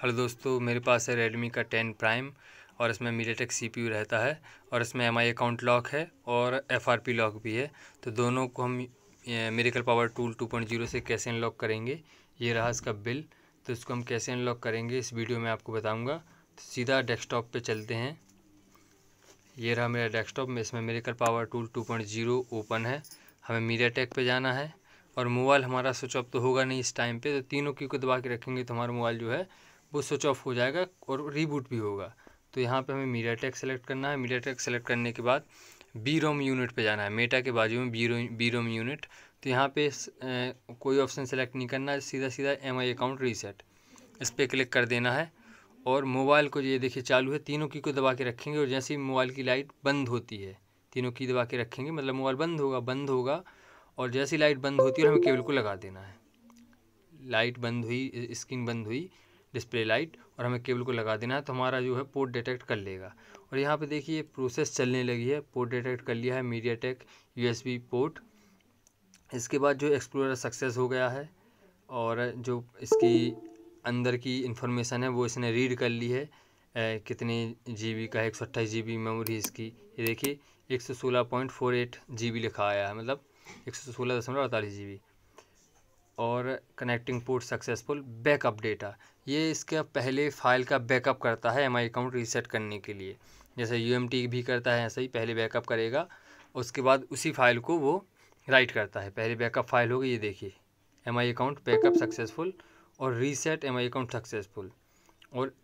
hello दोस्तों मेरे पास है रेडमी का टेन प्राइम और इसमें मीडियाटेक सीपीयू रहता है और इसमें एम अकाउंट लॉक है और एफआरपी लॉक भी है तो दोनों को हम मेरिकल पावर टूल 2.0 से कैसे अनलॉक करेंगे ये रहा इसका बिल तो इसको हम कैसे अनलॉक करेंगे इस वीडियो में आपको बताऊँगा तो सीधा डेस्कटॉप पर चलते हैं ये रहा मेरा डेस्कटॉप में इसमें मेरिकल पावर टूल 2.0 ओपन है हमें मीडियाटेक पे जाना है और मोबाइल हमारा स्विच ऑफ तो होगा नहीं इस टाइम पे तो तीनों की को दबा के रखेंगे तो हमारा मोबाइल जो है वो स्विच ऑफ हो जाएगा और रीबूट भी होगा तो यहाँ पे हमें मीडिया टेक सेलेक्ट करना है मीडिया टेक सेलेक्ट करने के बाद बी रोम यूनिट पे जाना है मेटा के बाजू में B ROM B ROM unit तो यहाँ पे ए, कोई ऑप्शन सेलेक्ट नहीं करना है सीधा सीधा एम आई अकाउंट रीसेट इस पर क्लिक कर देना है और मोबाइल को ये देखिए चालू है तीनों की को दबा के रखेंगे और जैसे ही मोबाइल की लाइट बंद होती है तीनों की दबा के रखेंगे मतलब मोबाइल बंद होगा बंद होगा और जैसी लाइट बंद होती है हमें केबल को लगा देना है लाइट बंद हुई स्क्रीन बंद हुई डिस्प्ले लाइट और हमें केबल को लगा देना है तो हमारा जो है पोर्ट डिटेक्ट कर लेगा और यहाँ पे देखिए प्रोसेस चलने लगी है पोर्ट डिटेक्ट कर लिया है मीडिया टेक यू पोर्ट इसके बाद जो एक्सप्लोरर सक्सेस हो गया है और जो इसकी अंदर की इन्फॉर्मेशन है वो इसने रीड कर ली है ए, कितने जी का है एक सौ अट्ठाईस जी मेमोरी इसकी ये देखिए एक सौ सोलह पॉइंट फोर एट जी लिखा आया है मतलब एक सौ सोलह दशमलव अड़तालीस जी और connecting port successful backup data ये इसके पहले फाइल का बैकअप करता है एम अकाउंट रीसेट करने के लिए जैसे यू भी करता है ऐसे ही पहले बैकअप करेगा उसके बाद उसी फाइल को वो राइट करता है पहले बैकअप फाइल होगी ये देखिए एम अकाउंट बैकअप सक्सेसफुल और रीसेट एम अकाउंट सक्सेसफुल और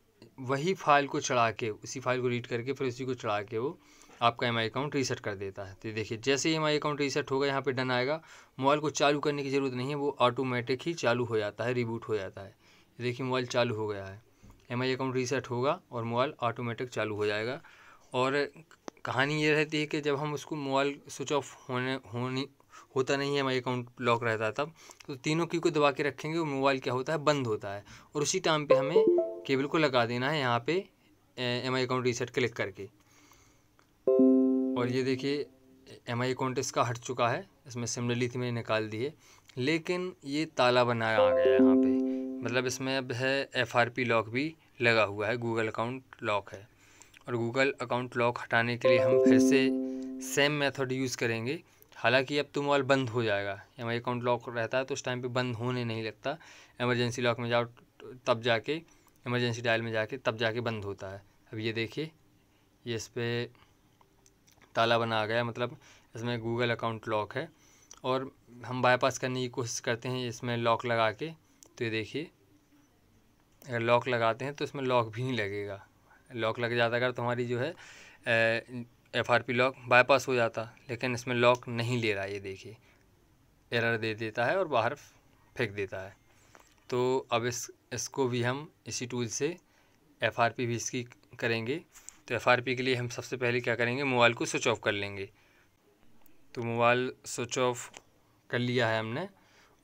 वही फाइल को चढ़ा के उसी फाइल को रीड करके फिर उसी को चढ़ा के वो आपका एम अकाउंट रीसेट कर देता है तो देखिए जैसे ही एम अकाउंट रीसेट होगा यहाँ पर डन आएगा मोबाइल को चालू करने की ज़रूरत नहीं है वो ऑटोमेटिक ही चालू हो जाता है रिबूट हो जाता है देखिए मोबाइल चालू हो गया है एम अकाउंट रीसेट होगा और मोबाइल ऑटोमेटिक चालू हो जाएगा और कहानी ये रहती है कि जब हम उसको मोबाइल स्विच ऑफ होने होने होता नहीं है हमारे अकाउंट लॉक रहता है तब तो तीनों की को दबा के रखेंगे और मोबाइल क्या होता है बंद होता है और उसी टाइम पे हमें केबल को लगा देना है यहाँ पे M I account reset click करके और ये देखिए एम आई अकाउंट इसका हट चुका है इसमें सिमिलरली थी मैंने निकाल दिए लेकिन ये ताला बनाया आ गया यहाँ पे मतलब इसमें अब है एफ आर पी लॉक भी लगा हुआ है गूगल अकाउंट लॉक है और गूगल अकाउंट लॉक हटाने के लिए हम फिर से सेम मेथड यूज़ करेंगे हालांकि अब तो मोबाइल बंद हो जाएगा एम आई अकाउंट लॉक रहता है तो उस टाइम पे बंद होने नहीं लगता एमरजेंसी लॉक में जाओ तब जाके एमरजेंसी डायल में जाके तब जाके बंद होता है अब ये देखिए ये इस पर ताला बना गया मतलब इसमें गूगल अकाउंट लॉक है और हम बाईपास करने की कोशिश करते हैं इसमें लॉक लगा के तो ये देखिए अगर लॉक लगाते हैं तो इसमें लॉक भी नहीं लगेगा लॉक लग जाता अगर तो हमारी जो है F R P lock bypass हो जाता लेकिन इसमें लॉक नहीं ले रहा ये देखिए एरर दे देता है और बाहर फेंक देता है तो अब इस इसको भी हम इसी टूल से एफ आर पी भी इसकी करेंगे तो एफ के लिए हम सबसे पहले क्या करेंगे मोबाइल को स्विच ऑफ कर लेंगे तो मोबाइल स्विच ऑफ कर लिया है हमने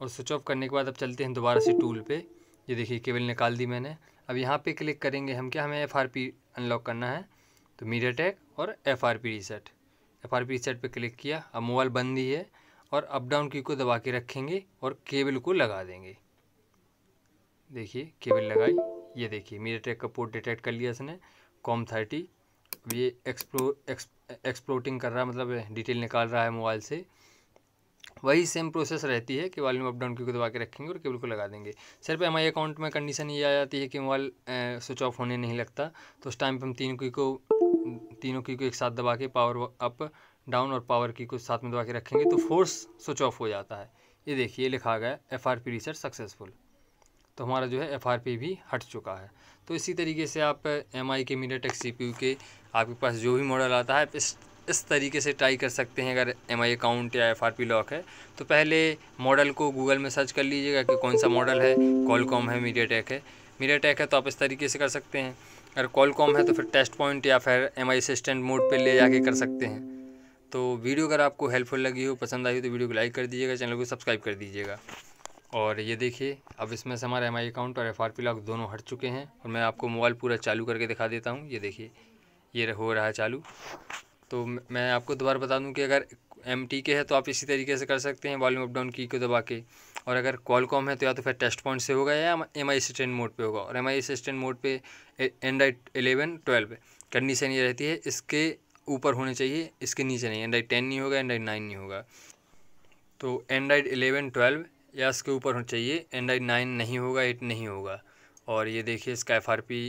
और स्विच ऑफ करने के बाद अब चलते हैं दोबारा से टूल पे ये देखिए केबल निकाल दी मैंने अब यहाँ पे क्लिक करेंगे हम क्या हमें एफ अनलॉक करना है तो मीडिया टैग और एफ रीसेट एफ रीसेट पर क्लिक किया अब मोबाइल बंद ही है और अप डाउन की को दबा के रखेंगे और केबल को लगा देंगे देखिए केबल लगाई ये देखिए मीडिया टैग का पोर्ट डिटेक्ट कर लिया इसने कॉम थर्टी ये एक्सप्लो एक्स एक्सप्लोटिंग कर रहा है मतलब डिटेल निकाल रहा है मोबाइल से वही सेम प्रोसेस रहती है कि वॉल्यूम अप डाउन क्यों को दबा के रखेंगे और केबल को लगा देंगे सिर्फ पे हमारे अकाउंट में कंडीशन ये आ जाती है कि मोबाइल स्विच ऑफ होने नहीं लगता तो उस टाइम पर हम तीनों की को तीनों की को एक साथ दबा के पावर अप डाउन और पावर की को साथ में दबा के रखेंगे तो फोर्स स्विच ऑफ हो जाता है ये देखिए लिखा गया F R P research successful तो हमारा जो है एफ भी हट चुका है तो इसी तरीके से आप एम के मीडियाटेक सी के आपके पास जो भी मॉडल आता है इस इस तरीके से ट्राई कर सकते हैं अगर एम आई अकाउंट या एफ आर पी लॉक है तो पहले मॉडल को गूगल में सर्च कर लीजिएगा कि कौन सा मॉडल है कॉलकॉम है मीडिया टेक है मीडिया टेक है तो आप इस तरीके से कर सकते हैं अगर कॉलकॉम है तो फिर टेस्ट पॉइंट या फिर एम आई असिस्टेंट मोड पर ले जाके कर सकते हैं तो वीडियो अगर आपको हेल्पफुल लगी हो पसंद आई हो तो वीडियो को लाइक कर दीजिएगा चैनल को सब्सक्राइब कर दीजिएगा और ये देखिए अब इसमें से हमारा एम अकाउंट और एफ आर लॉक दोनों हट चुके हैं और मैं आपको मोबाइल पूरा चालू करके दिखा देता हूँ ये देखिए ये हो रहा है चालू तो मैं आपको दोबारा बता दूँ कि अगर एम टी के है तो आप इसी तरीके से कर सकते हैं वॉल्यूम अप डाउन की को दबा के और अगर कॉलकॉम है तो या तो फिर टेस्ट पॉइंट से होगा या एम आई असिस्टेंट मोड पे होगा और एम आई असिस्टेंट मोड पे एंड्राइड एलेवन ट्वेल्व कंडीशन ये रहती है इसके ऊपर होने चाहिए इसके नीचे नहीं एंड्राइड टेन नहीं होगा एंड्राइड नाइन नहीं होगा तो एंड्राइड एलेवन ट्वेल्व या इसके ऊपर होना चाहिए एंड आई नाइन नहीं होगा एट नहीं होगा और ये देखिए इसका F R P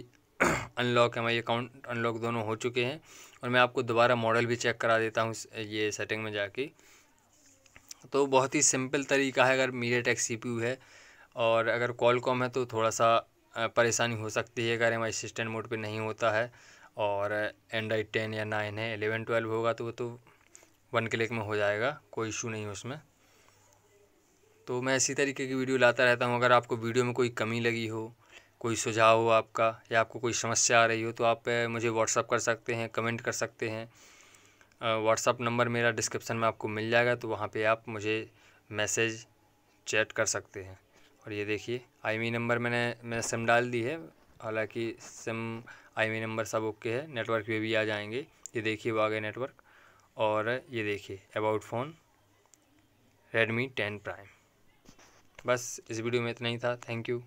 unlock M I account unlock दोनों हो चुके हैं और मैं आपको दोबारा मॉडल भी चेक करा देता हूँ ये सेटिंग में जाके तो बहुत ही सिंपल तरीका है अगर मीडिया टेक सी पी है और अगर कॉल कॉम है तो थोड़ा सा परेशानी हो सकती है अगर एम आई असिस्टेंट मोड पर नहीं होता है और एंड आई टेन या नाइन है एलेवन ट्वेल्व होगा तो वो तो वन क्लिक में हो जाएगा कोई इशू नहीं है उसमें तो मैं इसी तरीके की वीडियो लाता रहता हूँ अगर आपको वीडियो में कोई कमी लगी हो कोई सुझाव हो आपका या आपको कोई समस्या आ रही हो तो आप मुझे व्हाट्सअप कर सकते हैं कमेंट कर सकते हैं व्हाट्सअप नंबर मेरा डिस्क्रिप्शन में आपको मिल जाएगा तो वहाँ पे आप मुझे मैसेज चैट कर सकते हैं और ये देखिए आईमी e नंबर मैंने मैंने सिम डाल दी है हालांकि सिम आईमी e नंबर सब ओके है नेटवर्क पे भी आ जाएंगे ये देखिए वो आ गए नेटवर्क और ये देखिए about phone Redmi ten prime बस इस वीडियो में इतना ही था थैंक यू